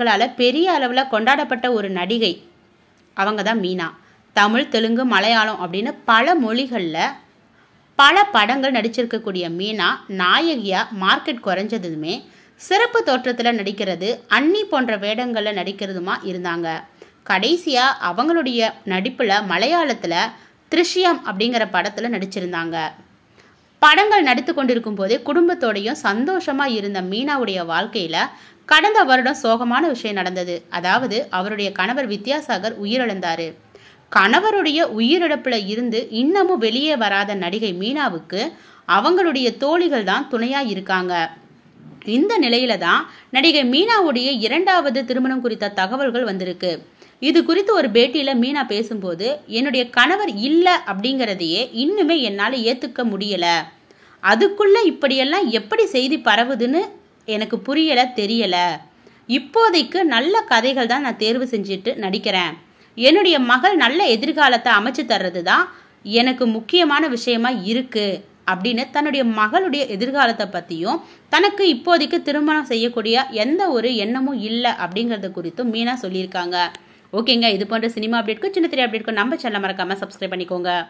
களால் பெரிய அளவில் கொண்டாடப்பட்ட ஒரு நடிகை அவங்க தான் மீனா தமிழ் தெலுங்கு மலையாளம் அப்படின்னு பல மொழிகளில் பல படங்கள் நடிச்சிருக்கக்கூடிய மீனா நாயகியாக மார்க்கெட் குறைஞ்சதுமே சிறப்பு தோற்றத்தில் நடிக்கிறது அன்னி போன்ற வேடங்களில் நடிக்கிறதுமா இருந்தாங்க கடைசியாக அவங்களுடைய நடிப்பில் மலையாளத்தில் திருஷியம் அப்படிங்கிற படத்தில் நடிச்சிருந்தாங்க படங்கள் நடித்து கொண்டிருக்கும் போதே குடும்பத்தோடையும் சந்தோஷமாக இருந்த மீனாவுடைய வாழ்க்கையில் கடந்த வருடம் சோகமான விஷயம் நடந்தது அதாவது அவருடைய கணவர் வித்யாசாகர் உயிரிழந்தாரு கணவருடைய உயிரிழப்புல இருந்து இன்னமும் வெளியே வராத நடிகை மீனாவுக்கு அவங்களுடைய தோழிகள் தான் துணையா இருக்காங்க இந்த நிலையில தான் நடிகை மீனாவுடைய இரண்டாவது திருமணம் குறித்த தகவல்கள் வந்திருக்கு இது குறித்து ஒரு பேட்டியில மீனா பேசும்போது என்னுடைய கணவர் இல்லை அப்படிங்கிறதையே இன்னுமே என்னால் ஏத்துக்க முடியல அதுக்குள்ள இப்படியெல்லாம் எப்படி செய்தி பரவுதுன்னு எனக்கு புரியலை தெரியலை இப்போதைக்கு நல்ல கதைகள் தான் நான் தேர்வு செஞ்சுட்டு நடிக்கிறேன் என்னுடைய மகள் நல்ல எதிர்காலத்தை அமைச்சு தர்றது தான் எனக்கு முக்கியமான விஷயமா இருக்குது அப்படின்னு தன்னுடைய மகளுடைய எதிர்காலத்தை பற்றியும் தனக்கு இப்போதைக்கு திருமணம் செய்யக்கூடிய எந்த ஒரு எண்ணமும் இல்லை அப்படிங்கறத குறித்தும் மீனா சொல்லியிருக்காங்க ஓகேங்க இது போன்ற சினிமா அப்டேட்க்கும் சின்ன திரை அப்டேட்க்கும் நம்ம சேனல் மறக்காமல் சப்ஸ்கிரைப் பண்ணிக்கோங்க